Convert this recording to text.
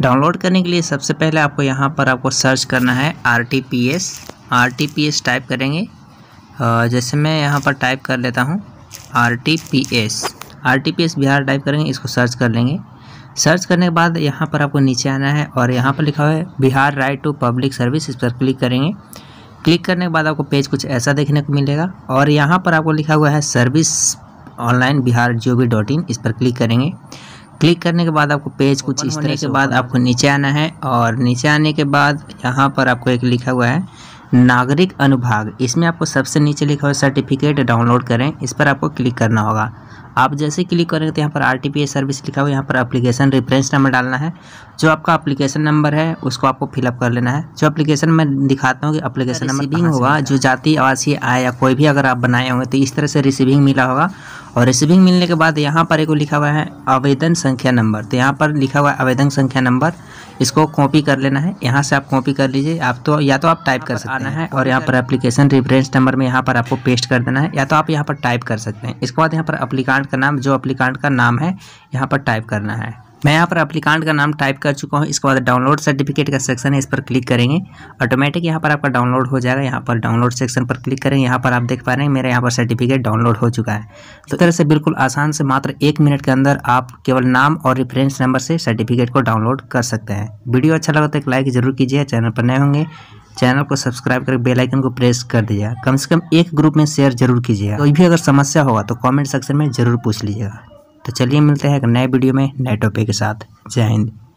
download करने के लिए सबसे पहले आपको यहाँ पर आपको सर्च करना है R T P S R T P S type करेंगे जैसे मैं यहाँ पर टाइप कर लेता हूँ R T P S R T P S Bihar type करेंगे इसको सर्च कर लेंगे सर्च करने के बाद यहाँ पर आपको नीचे आना है और यहाँ पर लिखा हुआ है Bihar right to public service इस पर क्लिक करेंगे क्लिक करने के बाद आपको पेज कुछ ऐसा देखने को मिलेगा और यहाँ पर आपको लिखा हुआ है service online Bihar G O V dot in इस पर क्लिक करेंगे क्लिक करने के बाद आपको पेज कुछ इस तरह के बाद आपको नीचे आना है और नीचे आने के बाद यहाँ पर आपको एक लिखा हुआ है नागरिक अनुभाग इसमें आपको सबसे नीचे लिखा हुआ सर्टिफिकेट डाउनलोड करें इस पर आपको क्लिक करना होगा आप जैसे क्लिक करेंगे तो यहाँ पर आर सर्विस लिखा हुआ यहाँ पर अप्लीकेशन रेफरेंस नंबर डालना है जो आपका अप्लीकेशन नंबर है उसको आपको फिलअप कर लेना है जो अप्लीकेशन मैं दिखाता हूँ कि अप्लीकेशन नंबर रिसीविंग होगा जो जाति आवासीय आय या कोई भी अगर आप बनाए होंगे तो इस तरह से रिसीविंग मिला होगा और रिसीविंग मिलने के बाद यहाँ पर एक लिखा हुआ है आवेदन संख्या नंबर तो यहाँ पर लिखा हुआ है आवेदन संख्या नंबर इसको कॉपी कर लेना है यहाँ से आप कॉपी कर लीजिए आप तो या तो आप टाइप कर सकते आना है और यहाँ पर एप्लीकेशन रेफरेंस नंबर में यहाँ पर आपको पेस्ट कर देना है या तो आप यहाँ पर टाइप कर सकते हैं इसके बाद यहाँ पर अप्लीकांट एप्लीकांट का नाम जो एप्लीकांट का नाम है यहाँ पर टाइप करना है मैं यहाँ पर अप्लीकांट का नाम टाइप कर चुका हूँ इसके बाद डाउनलोड सर्टिफिकेट का सेक्शन है इस पर क्लिक करेंगे ऑटोमेटिक यहाँ पर आपका डाउनलोड हो जाएगा यहाँ पर डाउनलोड सेक्शन पर क्लिक करेंगे यहाँ पर आप देख पा रहे हैं मेरा यहाँ पर सर्टिफिकेट डाउनलोड हो चुका है तो तरह से बिल्कुल आसान से मात्र एक मिनट के अंदर आप केवल नाम और रेफरेंस नंबर से सर्टिफिकेट को डाउनलोड कर सकते हैं वीडियो अच्छा लगा तो एक लाइक जरूर कीजिए चैनल पर नए होंगे चैनल को सब्सक्राइब कर बेलाइकन को प्रेस कर दीजिएगा कम से कम एक ग्रुप में शेयर जरूर कीजिएगा कोई भी अगर समस्या होगा तो कॉमेंट सेक्शन में जरूर पूछ लीजिएगा तो चलिए मिलते हैं एक नए वीडियो में नए टॉपिक के साथ जय हिंद